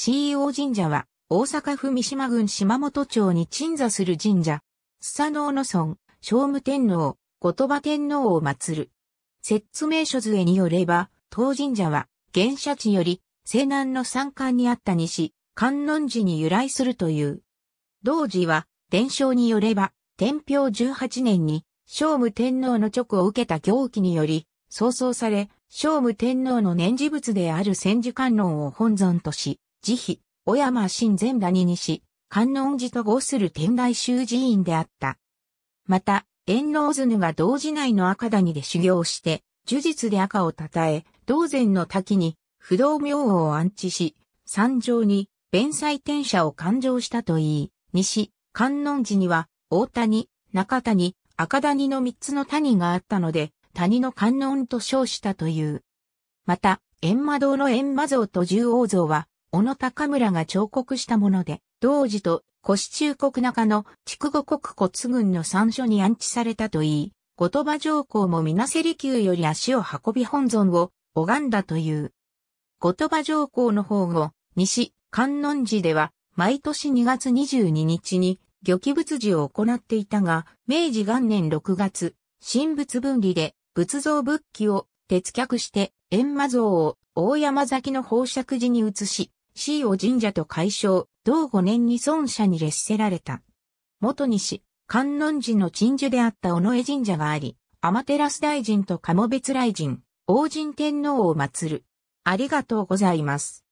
CEO 神社は、大阪府三島郡島本町に鎮座する神社、スサノオの村、聖武天皇、後鳥羽天皇を祀る。説明書図絵によれば、当神社は、原社地より、西南の山間にあった西、観音寺に由来するという。同時は、伝承によれば、天平18年に、聖武天皇の直を受けた行基により、創創され、聖武天皇の年次物である千手観音を本尊とし、慈悲、小山新善谷に西、観音寺と合する天台宗寺院であった。また、遠老図ぬが同時内の赤谷で修行して、呪術で赤を称え、道前の滝に不動明王を安置し、山上に弁祭天写を勘定したといい、西、観音寺には大谷、中谷、赤谷の三つの谷があったので、谷の観音と称したという。また、閻魔堂の閻魔像と獣王像は、小野高村が彫刻したもので、同時と市中国中の筑後国骨群の山所に安置されたといい、後鳥羽上皇も水瀬離宮より足を運び本尊を拝んだという。後鳥羽上皇の方後、西、観音寺では、毎年2月22日に、漁記仏事を行っていたが、明治元年6月、神仏分離で、仏像仏器を、鉄脚して、閻魔像を、大山崎の宝釈寺に移し、C を神社と解消、同5年に孫社に列せられた。元西、観音寺の鎮守であった尾上神社があり、天照大臣と鴨別来臣、王神天皇を祀る。ありがとうございます。